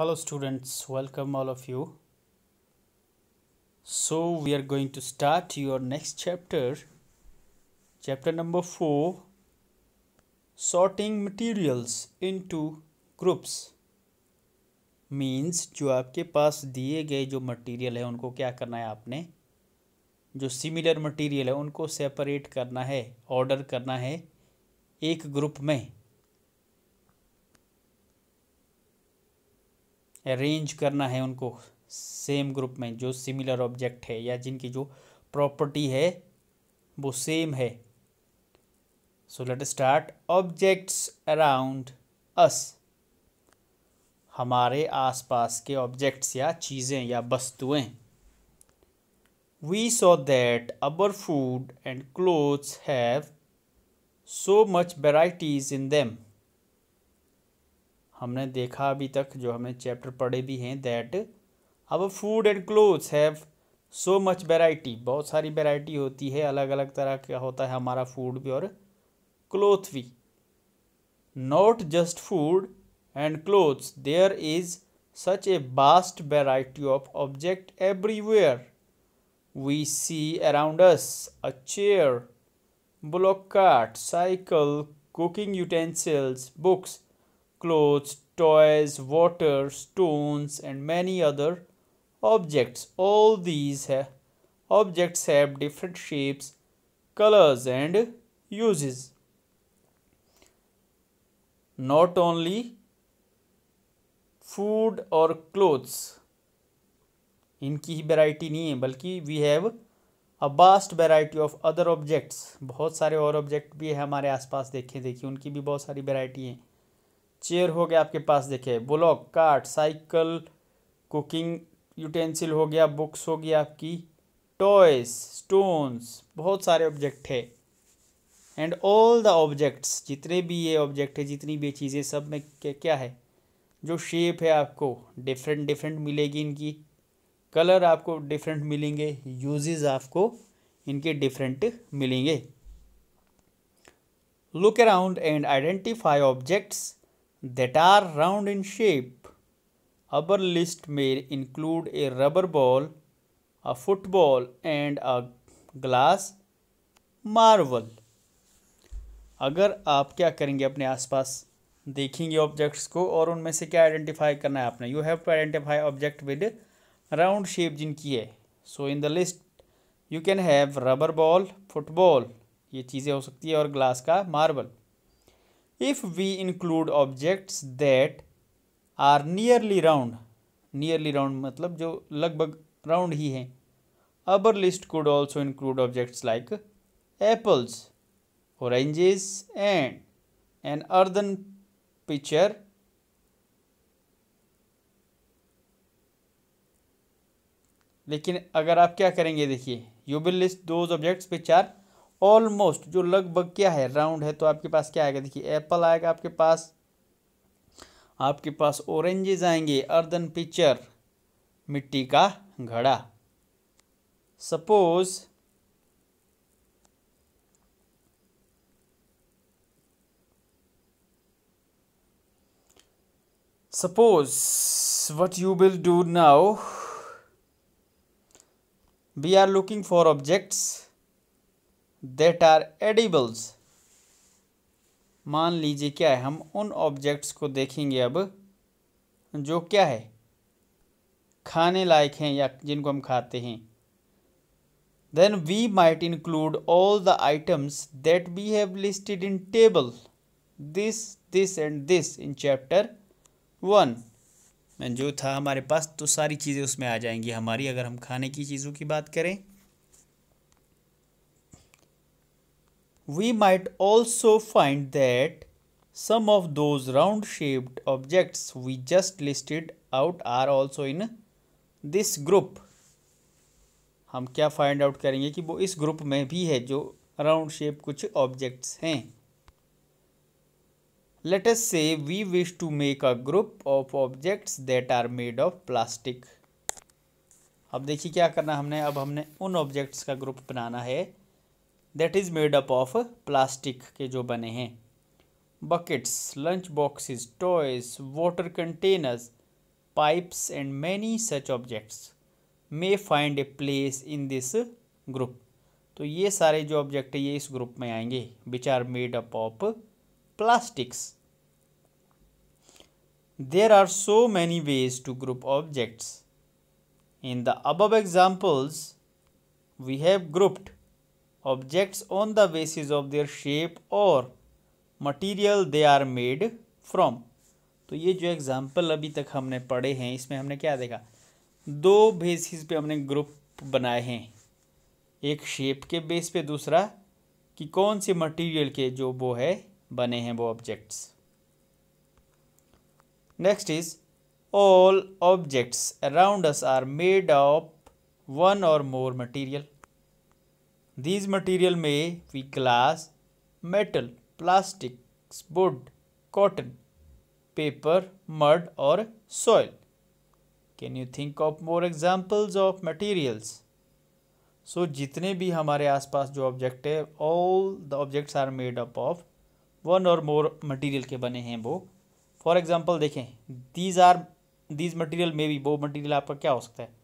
hello students welcome all of you so we are going to start your next chapter chapter number 4 sorting materials into groups means jo aapke paas diye gaye jo material hai unko kya karna hai aapne जो similar material है उनको separate करना है order करना है एक group में arrange करना है उनको सेम ग्रुप में जो सिमिलर ऑब्जेक्ट है या जिनकी जो प्रॉपर्टी है वो सेम है so let start objects around us हमारे आसपास के ऑब्जेक्ट्स या चीज़ें या वस्तुएं we saw that our food and clothes have so much varieties in them हमने देखा अभी तक जो हमने चैप्टर पढ़े भी हैं that our food and clothes have so much variety बहुत सारी वेराइटी होती है अलग अलग तरह का होता है हमारा फूड भी और क्लोथ भी not just food and clothes there is such a vast variety of object everywhere we see around us a chair block cart cycle cooking utensils books clothes, toys, water, stones and many other objects. All these have, objects have different shapes, colors and uses. Not only food or clothes. इनकी ही variety नहीं है बल्कि we have a vast variety of other objects बहुत सारे और object भी है हमारे आसपास देखें देखिए उनकी भी बहुत सारी वैरायटी हैं चेयर हो गया आपके पास देखिए bullock cart cycle cooking utensil हो गया बुक्स हो गया आपकी टॉयस स्टोन्स बहुत सारे ऑब्जेक्ट है एंड ऑल द ऑब्जेक्ट्स जितने भी ये ऑब्जेक्ट है जितनी भी चीज़ें सब में क्या क्या है जो शेप है आपको डिफरेंट डिफरेंट मिलेगी इनकी कलर आपको डिफरेंट मिलेंगे यूजेस आपको इनके डिफरेंट मिलेंगे look around and identify objects that are round in shape our list में include a rubber ball a football and a glass marble. अगर आप क्या करेंगे अपने आसपास देखेंगे ऑब्जेक्ट्स को और उनमें से क्या आइडेंटिफाई करना है आपने you have to identify object with round shape जिनकी है so in the list you can have rubber ball football ये चीज़ें हो सकती है और ग्लास का marble if we include objects that are nearly round nearly round मतलब जो लगभग round ही हैं our list could also include objects like apples oranges and an earthen pitcher लेकिन अगर आप क्या करेंगे देखिए you will list those objects which are almost जो लगभग क्या है राउंड है तो आपके पास क्या आएगा देखिए एप्पल आएगा आपके पास आपके पास ऑरेंजेस आएंगे अर्दन पिक्चर मिट्टी का घड़ा suppose suppose what you will do now we are looking for objects that are edibles मान लीजिए क्या है हम उन ऑब्जेक्ट्स को देखेंगे अब जो क्या है खाने लायक हैं या जिनको हम खाते हैं then we might include all the items that we have listed in table this this and this in chapter one जो था हमारे पास तो सारी चीज़ें उसमें आ जाएंगी हमारी अगर हम खाने की चीज़ों की बात करें we might also find that some of those round shaped objects we just listed out are also in this group हम क्या find out करेंगे कि वो इस group में भी है जो round shape कुछ objects हैं let us say we wish to make a group of objects that are made of plastic अब देखिए क्या करना हमने अब हमने उन ऑब्जेक्ट्स का ग्रुप बनाना है that is made up of plastic के जो बने हैं buckets lunch boxes toys water containers pipes and many such objects may find a place in this group तो ये सारे जो ऑब्जेक्ट है ये इस ग्रुप में आएंगे which are made up of plastics there are so many ways to group objects in the above examples we have grouped objects on the basis of their shape or material they are made from तो ये जो example अभी तक हमने पढ़े हैं इसमें हमने क्या देखा दो बेसिस पे हमने ग्रुप बनाए हैं एक शेप के बेस पे दूसरा कि कौन से मटेरियल के जो वो है बने हैं वो objects next is all objects around us are made of one or more material these material में we glass metal plastic wood cotton paper mud और soil can you think of more examples of materials so जितने भी हमारे आस पास जो object है all the objects are made up of one or more material के बने हैं वो फॉर एग्जाम्पल देखें these are these material may maybe वो मटीरियल आपका क्या हो सकता है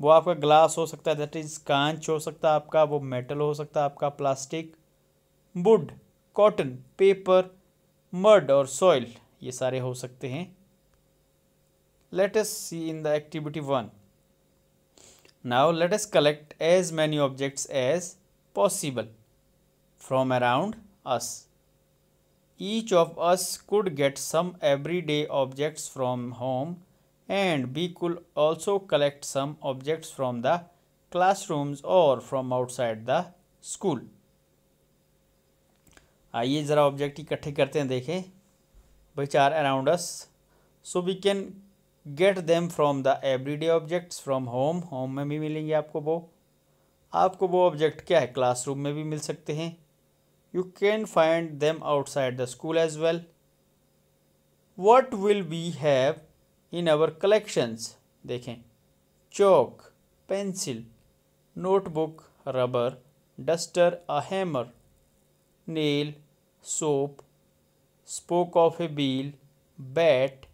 वो आपका ग्लास हो सकता है दैट इज़ कांच हो सकता है आपका वो मेटल हो सकता है आपका plastic wood cotton paper mud और सॉइल ये सारे हो सकते हैं let us see in the activity one now let us collect as many objects as possible from around us of us could get some everyday objects from home and and could also collect some objects objects the classrooms और from outside the school आइए जरा object इकट्ठे करते हैं देखें which are around us so we can get them from the everyday objects from home home में भी मिलेंगे आपको वो आपको वो ऑब्जेक्ट क्या है क्लास रूम में भी मिल सकते हैं you can find them outside the school as well what will we have in our collections देखें chalk pencil notebook rubber duster a hammer nail soap spoke of a wheel bat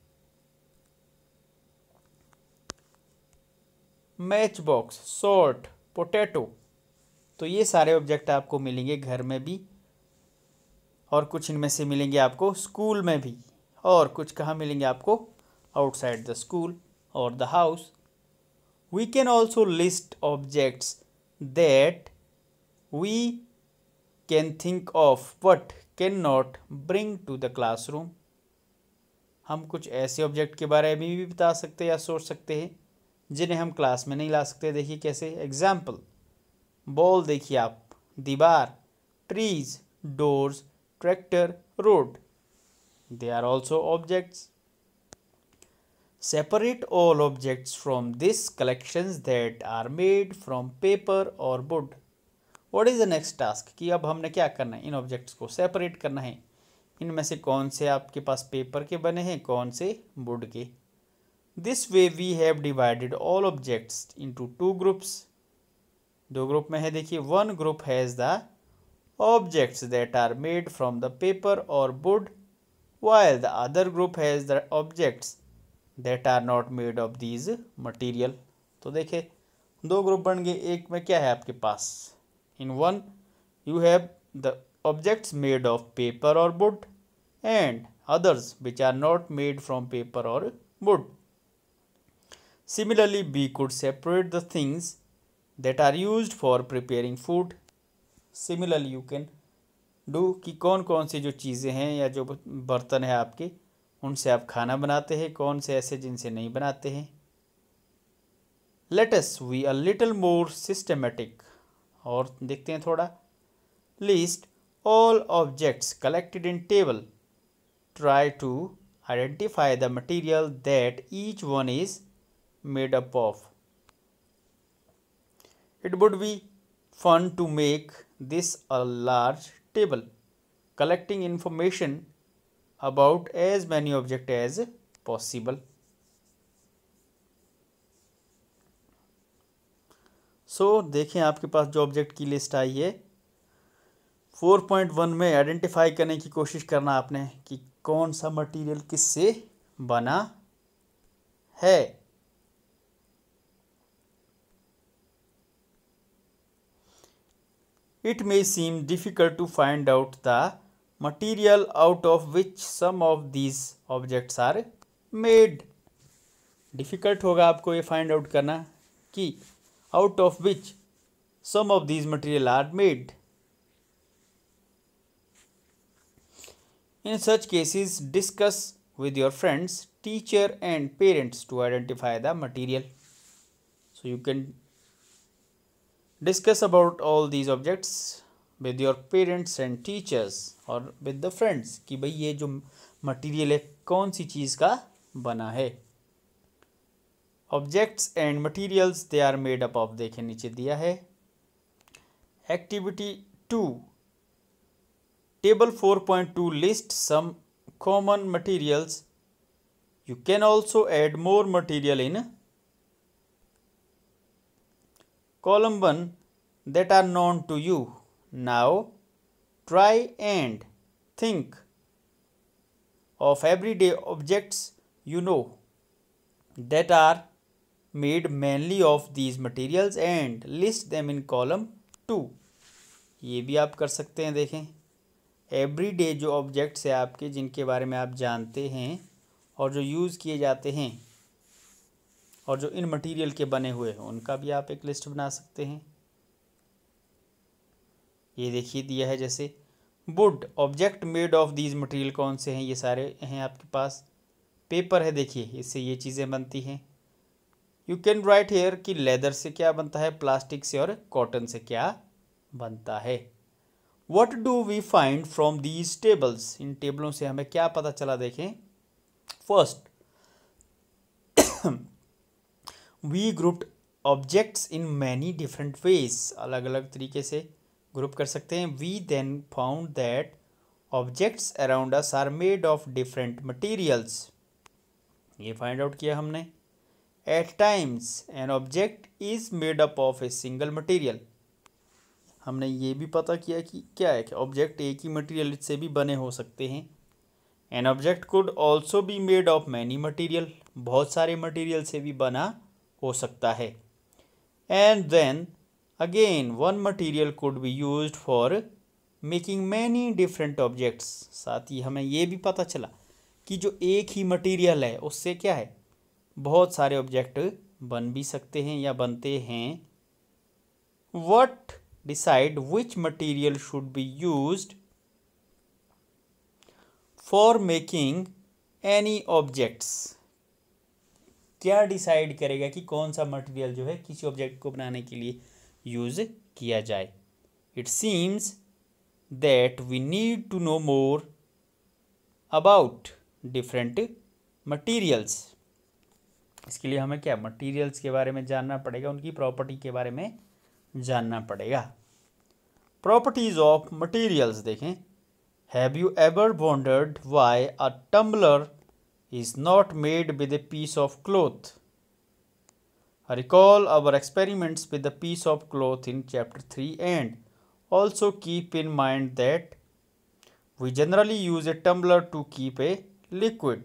matchbox salt potato तो ये सारे object आपको मिलेंगे घर में भी और कुछ इनमें से मिलेंगे आपको स्कूल में भी और कुछ कहाँ मिलेंगे आपको outside the school or the house. We can also list objects that we can think of but cannot bring to the classroom. हम कुछ ऐसे ऑब्जेक्ट के बारे में भी बता सकते हैं या सोच सकते हैं जिन्हें हम क्लास में नहीं ला सकते देखिए कैसे एग्जाम्पल बॉल देखिए आप दीवार trees doors tractor road they are also objects Separate all objects from this collections that are made from paper or wood. What is the next task कि अब हमने क्या करना है इन ऑब्जेक्ट्स को सेपरेट करना है इनमें से कौन से आपके पास पेपर के बने हैं कौन से वुड के this way we have divided all objects into two groups दो ग्रुप में है देखिए one group has the objects that are made from the paper or wood while the other group has the objects that are not made of these material तो देखे दो group बन गए एक में क्या है आपके पास in one you have the objects made of paper or wood and others which are not made from paper or wood similarly we could separate the things that are use for preparing food similarly you can do कि कौन कौन सी जो चीज़ें हैं या जो बर्तन है आपके उनसे आप खाना बनाते हैं कौन से ऐसे जिनसे नहीं बनाते हैं let us we are little more systematic और देखते हैं थोड़ा list all objects collected in table try to identify the material that each one is made up of it would be fun to make this a large table collecting information about as many object as possible so देखें आपके पास जो object की list आई है four point one में identify करने की कोशिश करना आपने कि कौन सा मटेरियल किससे बना है it may seem difficult to find out the material out of which some of these objects are made difficult होगा आपको ये फाइंड आउट करना कि out of which some of these material are made in such cases discuss with your friends teacher and parents to identify the material so you can discuss about all these objects with your parents and teachers और with the friends कि भाई ये जो material है कौन सी चीज़ का बना है objects and materials they are made up of देखे नीचे दिया है activity two table four point two list some common materials you can also add more material in column one that are known to you Now try and think of everyday objects you know that are made mainly of these materials and list them in column two ये भी आप कर सकते हैं देखें every day जो objects है आपके जिनके बारे में आप जानते हैं और जो यूज़ किए जाते हैं और जो इन मटेरियल के बने हुए हैं उनका भी आप एक लिस्ट बना सकते हैं ये देखिए दिया है जैसे wood object made of these material कौन से हैं ये सारे हैं आपके पास पेपर है देखिए इससे ये चीज़ें बनती हैं यू कैन राइट हेयर कि लेदर से क्या बनता है प्लास्टिक से और कॉटन से क्या बनता है what do we find from these tables इन टेबलों से हमें क्या पता चला देखें first we grouped objects in many different ways अलग अलग तरीके से ग्रुप कर सकते हैं we then found that objects around us are made of different materials ये फाइंड आउट किया हमने at times an object is made up of a single material हमने ये भी पता किया कि क्या है कि ऑब्जेक्ट एक ही मटेरियल से भी बने हो सकते हैं an object could also be made of many material बहुत सारे मटीरियल से भी बना हो सकता है and then again one material could be use for making many different objects साथ ही हमें ये भी पता चला कि जो एक ही मटीरियल है उससे क्या है बहुत सारे ऑब्जेक्ट बन भी सकते हैं या बनते हैं what decide which material should be use for making any objects क्या डिसाइड करेगा कि कौन सा मटेरियल जो है किसी ऑब्जेक्ट को बनाने के लिए यूज़ किया जाए it seems that we need to know more about different materials इसके लिए हमें क्या मटीरियल्स के बारे में जानना पड़ेगा उनकी प्रॉपर्टी के बारे में जानना पड़ेगा प्रॉपर्टीज ऑफ मटीरियल्स देखें have you ever wondered why a tumbler is not made with a piece of cloth Recall our experiments with the piece of cloth in chapter 3 and also keep in mind that we generally use a tumbler to keep a liquid.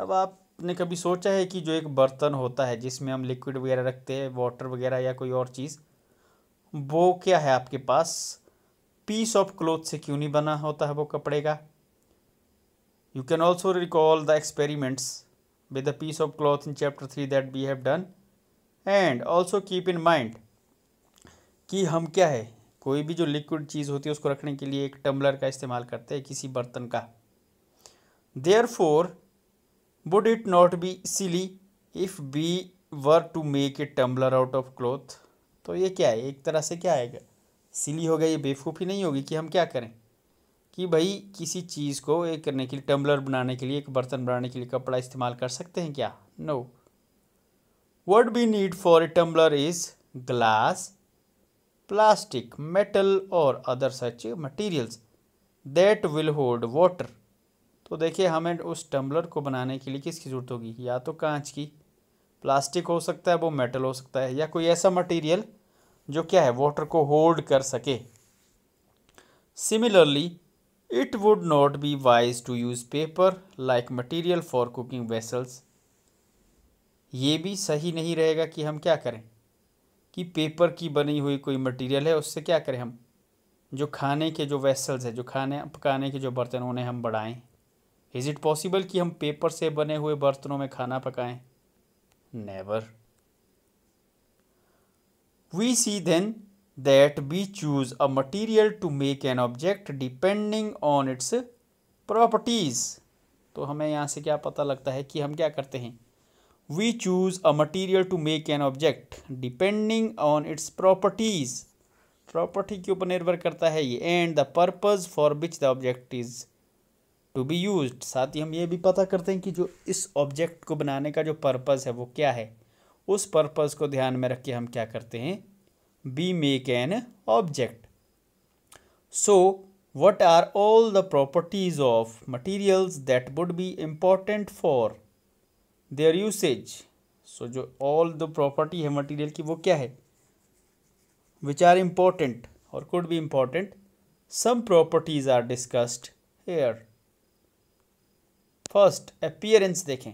अब आपने कभी सोचा है कि जो एक बर्तन होता है जिसमें हम लिक्विड वगैरह रखते हैं वाटर वगैरह या कोई और चीज़ वो क्या है आपके पास पीस ऑफ क्लोथ से क्यों नहीं बना होता है वो कपड़े का you can also recall the experiments with a piece of cloth in chapter 3 that we have done and also keep in mind कि हम क्या है कोई भी जो लिक्विड चीज़ होती है उसको रखने के लिए एक टम्बलर का इस्तेमाल करते हैं किसी बर्तन का therefore would it not be silly if we were to make a tumbler out of cloth तो ये क्या है एक तरह से क्या आएगा सिली हो गया ये बेवकूफ़ी नहीं होगी कि हम क्या करें कि भाई किसी चीज़ को एक करने के लिए टम्बलर बनाने के लिए एक बर्तन बनाने के लिए कपड़ा इस्तेमाल कर सकते हैं क्या no what we need for a tumbler is glass plastic metal और other such materials that will hold water तो देखिए हमें उस टम्बलर को बनाने के लिए किसकी ज़रूरत होगी या तो कांच की प्लास्टिक हो सकता है वो मेटल हो सकता है या कोई ऐसा मटीरियल जो क्या है वाटर को होल्ड कर सके similarly It would not be wise to use paper like material for cooking vessels. ये भी सही नहीं रहेगा कि हम क्या करें कि पेपर की बनी हुई कोई मटेरियल है उससे क्या करें हम जो खाने के जो वेसल्स हैं जो खाने पकाने के जो बर्तन उन्हें हम बढ़ाएं इज़ इट पॉसिबल कि हम पेपर से बने हुए बर्तनों में खाना पकाएं never we see then that we choose a material to make an object depending on its properties तो हमें यहाँ से क्या पता लगता है कि हम क्या करते हैं we choose a material to make an object depending on its properties property के ऊपर निर्भर करता है ये and the purpose for which the object is to be use साथ ही हम ये भी पता करते हैं कि जो इस ऑब्जेक्ट को बनाने का जो पर्पज़ है वो क्या है उस पर्पज़ को ध्यान में रख के हम क्या करते हैं we make an object. So what are all the properties of materials that would be important for their usage? So जो all the property है material की वो क्या है Which are important or could be important. Some properties are discussed here. First appearance देखें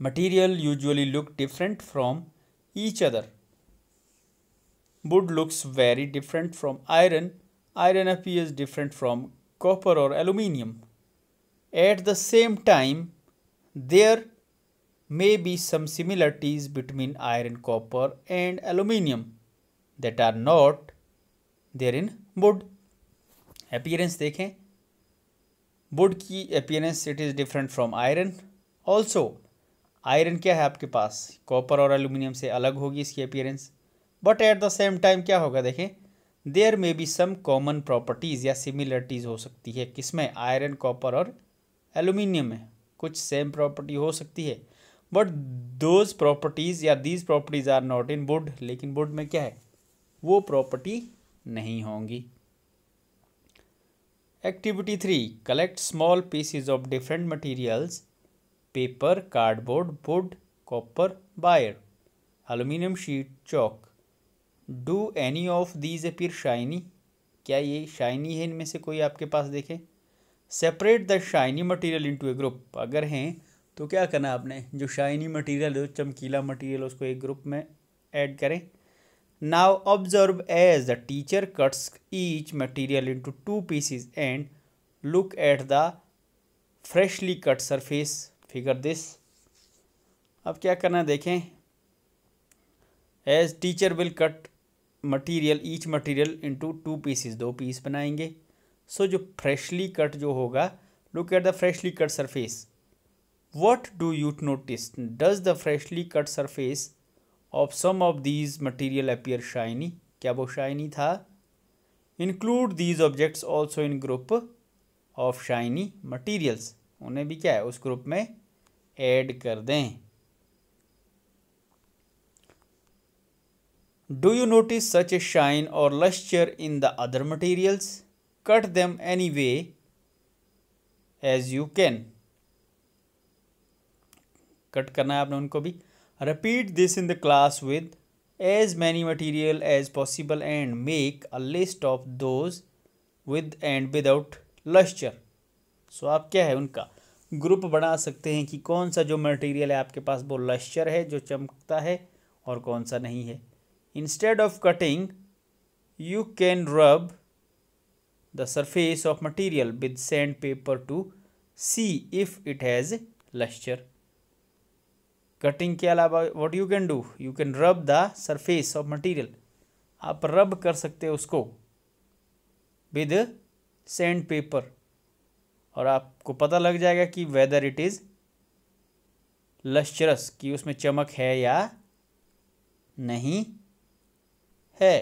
material usually look different from each other. Wood looks very different from iron. Iron appears different from copper or aluminium. At the same time, there may be some similarities between iron, copper and aluminium that are not there in wood. Appearance देखें. Wood की appearance it is different from iron. Also, iron क्या है आपके पास copper और aluminium से अलग होगी इसकी appearance but at the same time क्या होगा देखें there may be some common properties या सिमिलरिटीज़ हो सकती है किसमें आयरन कॉपर और एल्यूमिनियम में कुछ सेम प्रॉपर्टी हो सकती है बट दोज प्रॉपर्टीज़ या these properties are not in wood लेकिन बुड में क्या है वो प्रॉपर्टी नहीं होंगी activity three collect small pieces of different materials paper cardboard wood copper wire aluminium sheet chalk do any of these appear shiny क्या ये शाइनी है इनमें से कोई आपके पास देखे separate the shiny material into a group अगर हैं तो क्या करना है आपने जो शाइनी मटेरियल है चमकीला मटेरियल उसको एक ग्रुप में ऐड करें now observe as the teacher cuts each material into two pieces and look at the freshly cut surface figure this अब क्या करना है देखें as teacher will cut material each material into two pieces दो piece बनाएंगे so so, जो freshly cut जो होगा look at the freshly cut surface what do you notice does the freshly cut surface of some of these material appear shiny क्या वो shiny था include these objects also in group of shiny materials उन्हें भी क्या है उस group में add कर दें do you notice such a shine or lustre in the other materials cut them any way as you can cut करना है आपने उनको भी repeat this in the class with as many material as possible and make a list of those with and without lustre so आप क्या है उनका group बना सकते हैं कि कौन सा जो मटेरियल है आपके पास वो लश्चर है जो चमकता है और कौन सा नहीं है instead of cutting you can rub the surface of material with sandpaper to see if it has lustre cutting के अलावा what you can do you can rub the surface of material आप rub कर सकते हो उसको with send paper और आपको पता लग जाएगा कि वेदर इट इज़ लश्चरस कि उसमें चमक है या नहीं है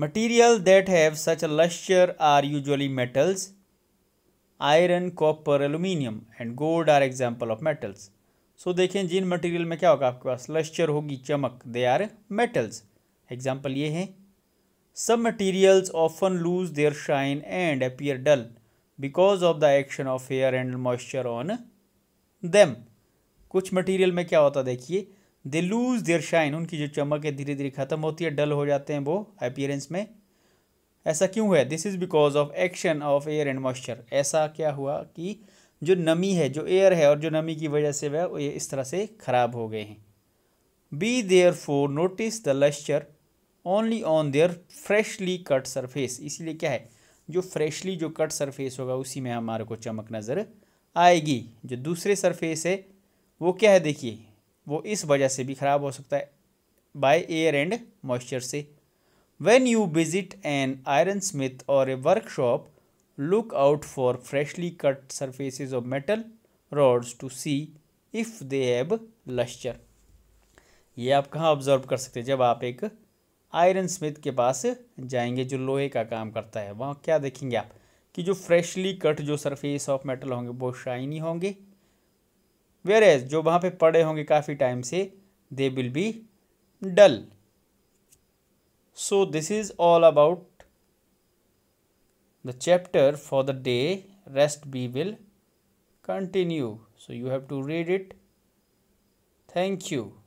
material that have such lustre are usually metals iron copper aluminium and gold are example of metals so देखें जिन मटेरियल में क्या होगा आपके पास लश्चर होगी चमक दे आर मेटल्स एग्जाम्पल ये हैं some materials often lose their shine and appear dull because of the action of air and moisture on them. कुछ मटीरियल में क्या होता देखिए दे लूज़ देयर शाइन उनकी जो चमक है धीरे धीरे ख़त्म होती है डल हो जाते हैं वो अपियरेंस में ऐसा क्यों है this is because of action of air and moisture ऐसा क्या हुआ कि जो नमी है जो एयर है और जो नमी की वजह से वह इस तरह से ख़राब हो गए हैं we therefore notice the lustre only on their freshly cut surface इसीलिए क्या है जो फ्रेशली जो कट सरफेस होगा उसी में हमारे को चमक नज़र आएगी जो दूसरे सरफेस है वो क्या है देखिए वो इस वजह से भी ख़राब हो सकता है बाय एयर एंड मॉइस्चर से when you visit an iron smith और a workshop look out for freshly cut surfaces of metal rods to see if they have lustre ये आप कहाँ ऑब्जर्व कर सकते हैं जब आप एक आयरन स्मिथ के पास जाएंगे जो लोहे का काम करता है वहाँ क्या देखेंगे आप कि जो फ्रेशली कट जो सरफेस ऑफ मेटल होंगे वो शाइनी होंगे वेयर एज जो वहाँ पे पड़े होंगे काफ़ी टाइम से they will be dull so this is all about the chapter for the day rest be will continue so you have to read it thank you